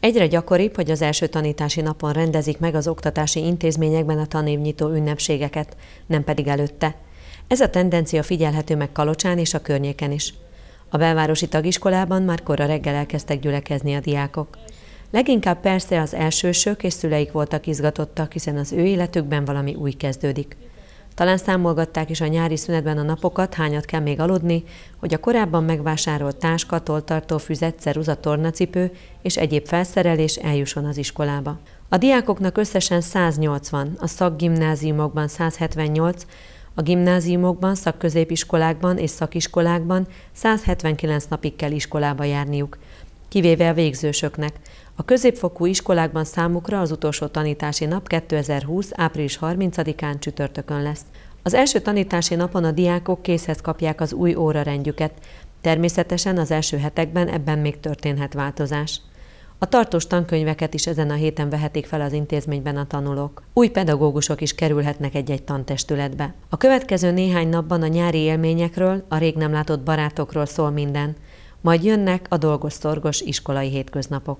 Egyre gyakoribb, hogy az első tanítási napon rendezik meg az oktatási intézményekben a tanévnyitó ünnepségeket, nem pedig előtte. Ez a tendencia figyelhető meg Kalocsán és a környéken is. A belvárosi tagiskolában már korra reggel elkezdtek gyülekezni a diákok. Leginkább persze az elsősök és szüleik voltak izgatottak, hiszen az ő életükben valami új kezdődik. Talán számolgatták is a nyári szünetben a napokat, hányat kell még aludni, hogy a korábban megvásárolt táska, toltartó, füzet, ceruza, tornacipő és egyéb felszerelés eljusson az iskolába. A diákoknak összesen 180, a szakgimnáziumokban 178, a gimnáziumokban, szakközépiskolákban és szakiskolákban 179 napig kell iskolába járniuk kivéve a végzősöknek. A középfokú iskolákban számukra az utolsó tanítási nap 2020. április 30-án csütörtökön lesz. Az első tanítási napon a diákok készhez kapják az új órarendjüket. Természetesen az első hetekben ebben még történhet változás. A tartós tankönyveket is ezen a héten vehetik fel az intézményben a tanulók. Új pedagógusok is kerülhetnek egy-egy tantestületbe. A következő néhány napban a nyári élményekről, a rég nem látott barátokról szól minden – majd jönnek a dolgos-szorgos iskolai hétköznapok.